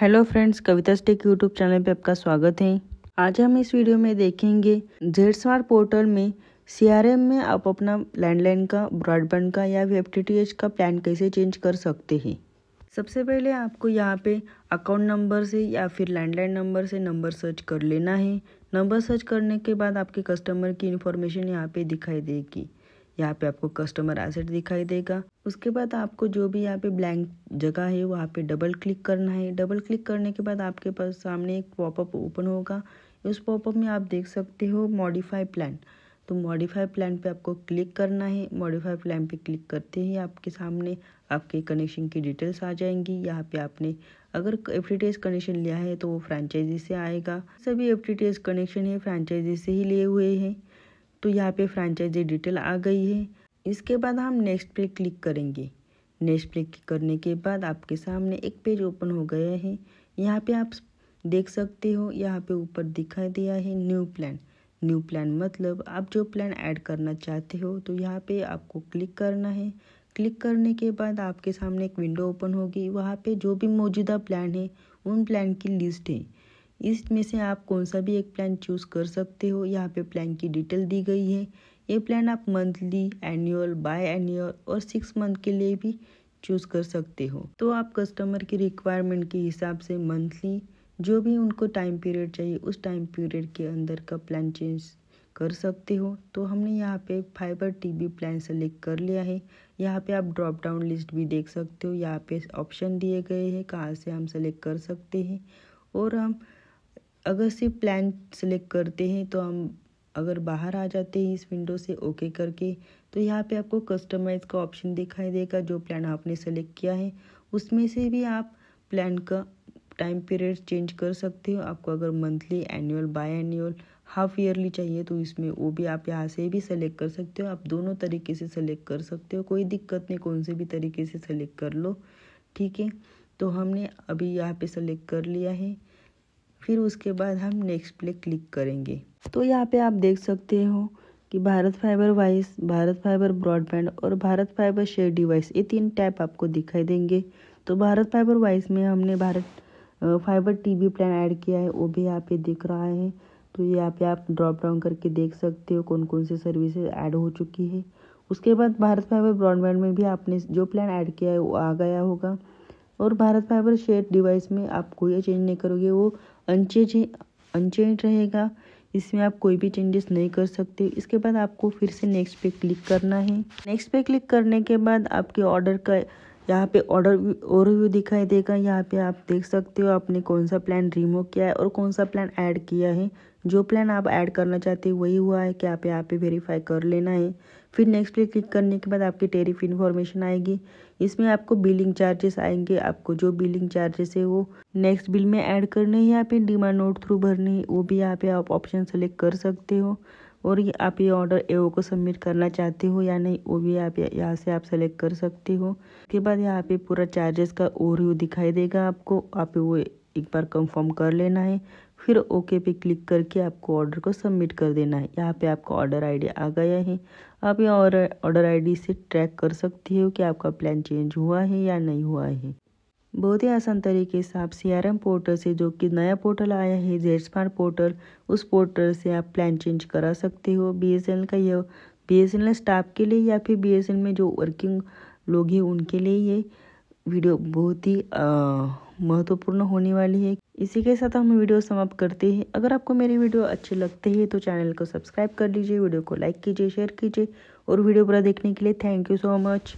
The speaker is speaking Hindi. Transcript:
हेलो फ्रेंड्स कविता स्टेक यूट्यूब चैनल पे आपका स्वागत है आज हम इस वीडियो में देखेंगे जेडस्मार्ट पोर्टल में सीआरएम में आप अपना लैंडलाइन का ब्रॉडबैंड का या वेब टी का प्लान कैसे चेंज कर सकते हैं सबसे पहले आपको यहाँ पे अकाउंट नंबर से या फिर लैंडलाइन नंबर से नंबर सर्च कर लेना है नंबर सर्च करने के बाद आपके कस्टमर की इन्फॉर्मेशन यहाँ पे दिखाई देगी यहाँ पे आपको कस्टमर एसेट दिखाई देगा उसके बाद आपको जो भी यहाँ पे ब्लैंक जगह है वहाँ पे डबल क्लिक करना है डबल क्लिक करने के बाद आपके पास सामने एक पॉपअप ओपन होगा इस पॉपअप में आप देख सकते हो मॉडिफाई प्लान तो मॉडिफाई प्लान पे आपको क्लिक करना है मॉडिफाई प्लान पे क्लिक करते ही आपके सामने आपके कनेक्शन की डिटेल्स आ जाएंगी यहाँ पे आपने अगर एफ कनेक्शन लिया है तो वो फ्रेंचाइजी से आएगा सभी एफ कनेक्शन है फ्रेंचाइजी से ही लिए हुए हैं तो यहाँ पे फ्रांचाइजी डिटेल आ गई है इसके बाद हम नेक्स्ट पे क्लिक करेंगे नेक्स्ट पे क्लिक करने के बाद आपके सामने एक पेज ओपन हो गया है यहाँ पे आप देख सकते हो यहाँ पे ऊपर दिखाई दिया है न्यू प्लान न्यू प्लान मतलब आप जो प्लान ऐड करना चाहते हो तो यहाँ पे आपको क्लिक करना है क्लिक करने के बाद आपके सामने एक विंडो ओपन होगी वहाँ पे जो भी मौजूदा प्लान है उन प्लान की लिस्ट है इसमें से आप कौन सा भी एक प्लान चूज़ कर सकते हो यहाँ पे प्लान की डिटेल दी गई है ये प्लान आप मंथली एनुअल बाय एनुअल और सिक्स मंथ के लिए भी चूज़ कर सकते हो तो आप कस्टमर की रिक्वायरमेंट के हिसाब से मंथली जो भी उनको टाइम पीरियड चाहिए उस टाइम पीरियड के अंदर का प्लान चेंज कर सकते हो तो हमने यहाँ पे फाइबर टीबी प्लान सेलेक्ट कर लिया है यहाँ पे आप ड्रॉप डाउन लिस्ट भी देख सकते हो यहाँ पे ऑप्शन दिए गए हैं कहाँ से हम सेलेक्ट कर सकते हैं और हम अगर सिर्फ प्लान सेलेक्ट करते हैं तो हम अगर बाहर आ जाते हैं इस विंडो से ओके करके तो यहाँ पे आपको कस्टमाइज़ का ऑप्शन दिखाई देगा जो प्लान आपने सेलेक्ट किया है उसमें से भी आप प्लान का टाइम पीरियड चेंज कर सकते हो आपको अगर monthly annual biannual half yearly चाहिए तो इसमें वो भी आप यहाँ से भी सेलेक्ट कर सकते हो आप दोनों तरीके से सेलेक्ट कर सकते हो कोई दिक्कत नहीं कौन से भी तरीके से सेलेक्ट कर लो ठीक है तो हमने अभी यहाँ पे सेलेक्ट कर लिया है फिर उसके बाद हम नेक्स्ट पे क्लिक करेंगे तो यहाँ पे आप देख सकते हो कि Bharat fibre voice Bharat fibre broadband और भारत फाइबर शेयर डिवाइस ये तीन टैप आपको दिखाई देंगे तो भारत फाइबर वाइस में हमने Bharat fibre TV plan add किया है वो भी यहाँ पे दिख रहा है तो ये यहाँ पे आप ड्रॉप डाउन करके देख सकते हो कौन कौन सी सर्विसेज ऐड हो चुकी है उसके बाद भारत फाइबर ब्रॉडबैंड में भी आपने जो प्लान ऐड किया है वो आ गया होगा और भारत फाइबर शेयर डिवाइस में आप कोई चेंज नहीं करोगे वो अनचेंज अनचेंज रहेगा इसमें आप कोई भी चेंजेस नहीं कर सकते इसके बाद आपको फिर से नेक्स्ट पे क्लिक करना है नेक्स्ट पे क्लिक करने के बाद आपके ऑर्डर का यहाँ पे ऑर्डर और व्यू दिखाई देगा यहाँ पे आप देख सकते हो आपने कौन सा प्लान रिमूव किया है और कौन सा प्लान ऐड किया है जो प्लान आप ऐड करना चाहते हैं वही हुआ है कि आप यहाँ पे वेरीफाई कर लेना है फिर नेक्स्ट पे क्लिक करने के बाद आपकी टेरिफ इन्फॉर्मेशन आएगी इसमें आपको बिलिंग चार्जेस आएंगे आपको जो बिलिंग चार्जेस है वो नेक्स्ट बिल में ऐड करने है यहाँ डिमांड नोट थ्रू भरने वो भी यहाँ पे आप ऑप्शन सेलेक्ट कर सकते हो और ये आप ये ऑर्डर एओ को सबमिट करना चाहते हो या नहीं वो भी आप यहाँ से आप सेलेक्ट कर सकते हो उसके बाद यहाँ पे पूरा चार्जेस का ओवरव्यू दिखाई देगा आपको आप वो एक बार कंफर्म कर लेना है फिर ओके पे क्लिक करके आपको ऑर्डर को सबमिट कर देना है यहाँ पे आपका ऑर्डर आईडी आ गया है आप यहाँ ऑर्डर ऑर्डर आईडी से ट्रैक कर सकती हो कि आपका प्लान चेंज हुआ है या नहीं हुआ है बहुत ही आसान तरीके से आप सी आर एम पोर्टल से जो कि नया पोर्टल आया है जेड स्मार्ट पोर्टल उस पोर्टल से आप प्लान चेंज करा सकते हो बी एस एन का यह B S N L staff के लिए या फिर बी एस एन में जो वर्किंग लोग हैं उनके लिए ये वीडियो बहुत ही महत्वपूर्ण होने वाली है इसी के साथ हम वीडियो समाप्त करते हैं अगर आपको मेरी वीडियो अच्छे लगते है तो चैनल को सब्सक्राइब कर लीजिए वीडियो को लाइक कीजिए शेयर कीजिए और वीडियो पूरा देखने के लिए थैंक यू सो मच